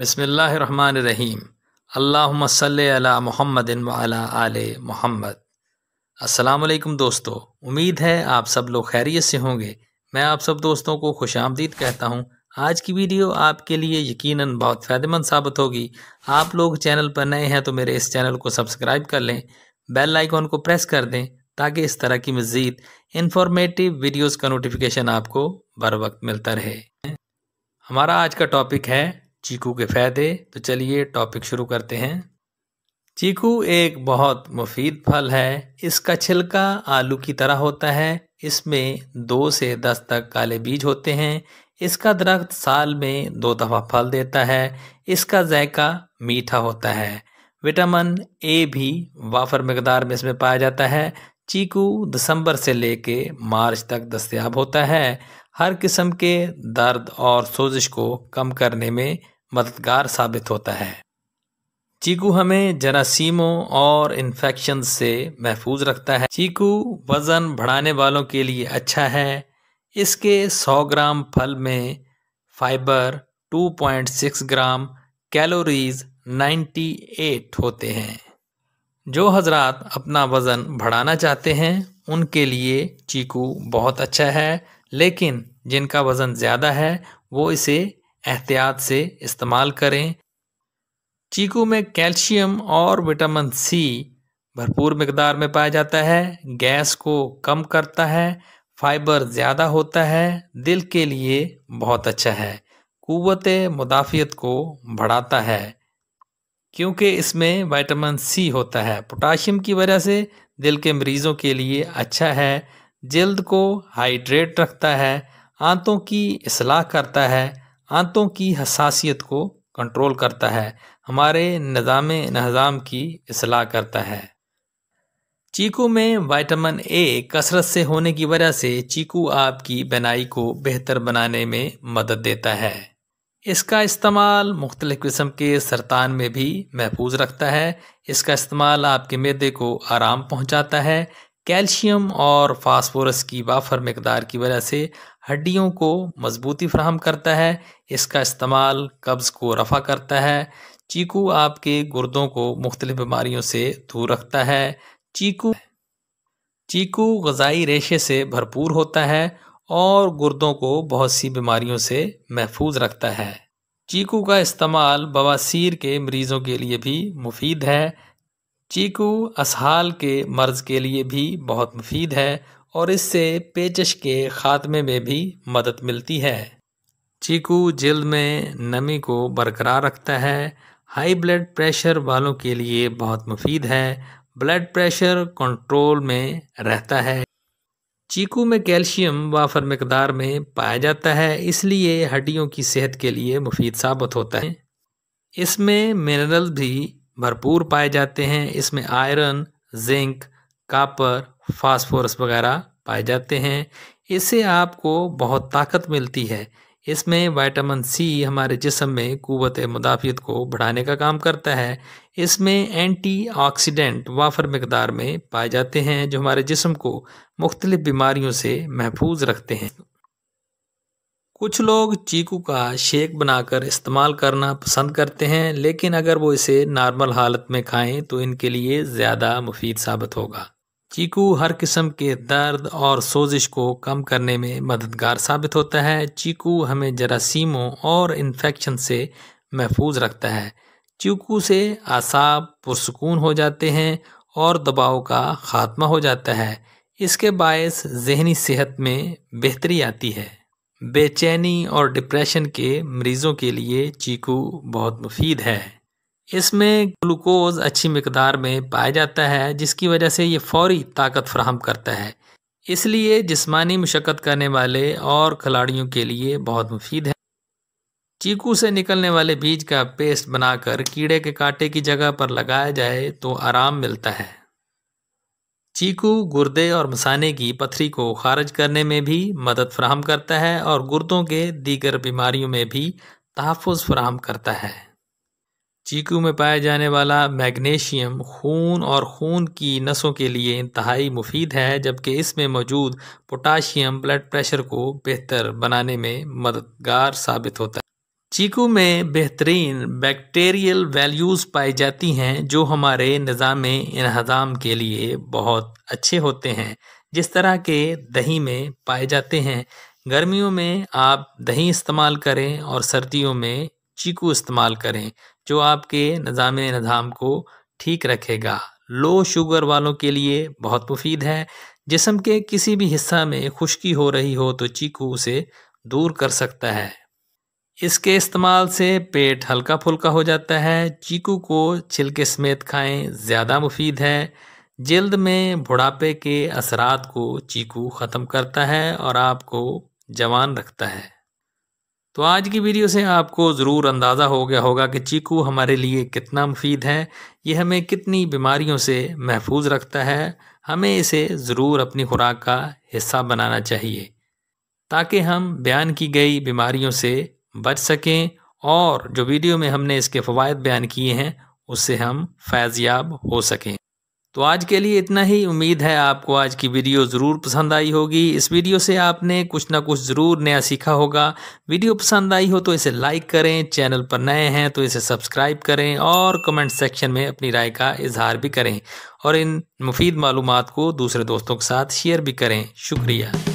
बसमीम अल्लासल महमद आल महमद असलकम दोस्तों उम्मीद है आप सब लोग खैरियत से होंगे मैं आप सब दोस्तों को खुश आमदीद कहता हूँ आज की वीडियो आपके लिए यकीनन बहुत फ़ायदेमंद साबित होगी आप लोग चैनल पर नए हैं तो मेरे इस चैनल को सब्सक्राइब कर लें बेल आइकॉन को प्रेस कर दें ताकि इस तरह की मज़ीद इन्फॉर्मेटिव वीडियोज़ का नोटिफिकेशन आपको बर वक्त मिलता रहे हमारा आज का टॉपिक है चीकू के फ़ायदे तो चलिए टॉपिक शुरू करते हैं चीकू एक बहुत मुफीद फल है इसका छिलका आलू की तरह होता है इसमें दो से दस तक काले बीज होते हैं इसका दरख्त साल में दो दफ़ा फल देता है इसका जायका मीठा होता है विटामिन ए भी वाफर मकदार में इसमें पाया जाता है चीकू दिसंबर से लेके मार्च तक दस्तियाब होता है हर किस्म के दर्द और सोजिश को कम करने में मददगार साबित होता है चीकू हमें जरासीमों और इन्फेक्शन से महफूज रखता है चीकू वज़न बढ़ाने वालों के लिए अच्छा है इसके 100 ग्राम फल में फाइबर 2.6 ग्राम कैलोरीज 98 होते हैं जो हजरात अपना वज़न बढ़ाना चाहते हैं उनके लिए चीकू बहुत अच्छा है लेकिन जिनका वज़न ज़्यादा है वो इसे एहतियात से इस्तेमाल करें चीकू में कैल्शियम और विटामिन सी भरपूर मकदार में पाया जाता है गैस को कम करता है फाइबर ज़्यादा होता है दिल के लिए बहुत अच्छा है कुत मुदाफ़ियत को बढ़ाता है क्योंकि इसमें विटामिन सी होता है पोटाशियम की वजह से दिल के मरीज़ों के लिए अच्छा है जल्द को हाइड्रेट रखता है आंतों की असलाह करता है आंतों की हसासीत को कंट्रोल करता है हमारे निज़ाम नज़ाम की असलाह करता है चीकू में विटामिन ए कसरत से होने की वजह से चीकू आपकी बनाई को बेहतर बनाने में मदद देता है इसका इस्तेमाल मुख्तलिफ़ किस्म के सरतान में भी महफूज रखता है इसका इस्तेमाल आपके मैदे को आराम पहुंचाता है कैल्शियम और फास्फोरस की वाफर मकदार की वजह से हड्डियों को मजबूती फ्राहम करता है इसका इस्तेमाल कब्ज़ को रफ़ा करता है चीकू आपके गुर्दों को मुख्तलिफ बीमारियों से दूर रखता है चीकू चीकू गजाई रेशे से भरपूर होता है और गुर्दों को बहुत सी बीमारियों से महफूज रखता है चीकू का इस्तेमाल बवासीर के मरीज़ों के लिए भी मुफीद है चीकू असहाल के मर्ज़ के लिए भी बहुत मुफीद है और इससे पेचश के खात्मे में भी मदद मिलती है चीकू जल्द में नमी को बरकरार रखता है हाई ब्लड प्रेशर वालों के लिए बहुत मुफीद है ब्लड प्रेशर कंट्रोल में रहता है चीकू में कैल्शियम वाफर मकदार में पाया जाता है इसलिए हड्डियों की सेहत के लिए मुफीद साबित होता है इसमें मिनरल भी भरपूर पाए जाते हैं इसमें आयरन जिंक कापर फास्फोरस वगैरह पाए जाते हैं इससे आपको बहुत ताकत मिलती है इसमें विटामिन सी हमारे जिसम में कुवत मुदाफ़ियत को बढ़ाने का काम करता है इसमें एंटीऑक्सीडेंट वाफर मकदार में पाए जाते हैं जो हमारे जिसम को मुख्तलिफ बीमारियों से महफूज रखते हैं कुछ लोग चीकू का शेक बनाकर इस्तेमाल करना पसंद करते हैं लेकिन अगर वो इसे नॉर्मल हालत में खाएं तो इनके लिए ज़्यादा मुफीद साबित होगा चीकू हर किस्म के दर्द और सोजिश को कम करने में मददगार साबित होता है चीकू हमें जरासीमों और इन्फेक्शन से महफूज रखता है चीकू से आसाब पुरसकून हो जाते हैं और दबाव का खात्मा हो जाता है इसके बायस जहनी सेहत में बेहतरी आती है बेचैनी और डिप्रेशन के मरीज़ों के लिए चीकू बहुत मुफीद है इसमें ग्लूकोज अच्छी मकदार में पाया जाता है जिसकी वजह से ये फौरी ताकत फ्राहम करता है इसलिए जिस्मानी मशक्क़त करने वाले और खिलाड़ियों के लिए बहुत मुफीद है चीकू से निकलने वाले बीज का पेस्ट बनाकर कीड़े के कांटे की जगह पर लगाया जाए तो आराम मिलता है चीकू गुर्दे और मसाने की पथरी को खारिज करने में भी मदद फ्राहम करता है और गुर्दों के दीगर बीमारियों में भी तहफ़ फ्राहम करता है चीकू में पाया जाने वाला मैग्नीशियम खून और खून की नसों के लिए इंतहाई मुफीद है जबकि इसमें मौजूद पोटाशियम ब्लड प्रेशर को बेहतर बनाने में मददगार साबित होता है चीकू में बेहतरीन बैक्टीरियल वैल्यूज़ पाई जाती हैं जो हमारे निज़ाम इन्हदाम के लिए बहुत अच्छे होते हैं जिस तरह के दही में पाए जाते हैं गर्मियों में आप दही इस्तेमाल करें और सर्दियों में चीकू इस्तेमाल करें जो आपके निज़ाम निज़ाम को ठीक रखेगा लो शुगर वालों के लिए बहुत मुफीद है जिसम के किसी भी हिस्सा में खुश्की हो रही हो तो चीकू उसे दूर कर सकता है इसके इस्तेमाल से पेट हल्का फुल्का हो जाता है चीकू को छिलके समेत खाएं ज़्यादा मुफीद है जल्द में बुढ़ापे के असरात को चीकू ख़त्म करता है और आपको जवान रखता है तो आज की वीडियो से आपको ज़रूर अंदाज़ा हो गया होगा कि चीकू हमारे लिए कितना मुफीद है ये हमें कितनी बीमारियों से महफूज रखता है हमें इसे ज़रूर अपनी खुराक का हिस्सा बनाना चाहिए ताकि हम बयान की गई बीमारियों से बच सकें और जो वीडियो में हमने इसके फ़वाद बयान किए हैं उससे हम फैज़याब हो सकें तो आज के लिए इतना ही उम्मीद है आपको आज की वीडियो ज़रूर पसंद आई होगी इस वीडियो से आपने कुछ ना कुछ ज़रूर नया सीखा होगा वीडियो पसंद आई हो तो इसे लाइक करें चैनल पर नए हैं तो इसे सब्सक्राइब करें और कमेंट सेक्शन में अपनी राय का इजहार भी करें और इन मुफीद मालूम को दूसरे दोस्तों के साथ शेयर भी करें शुक्रिया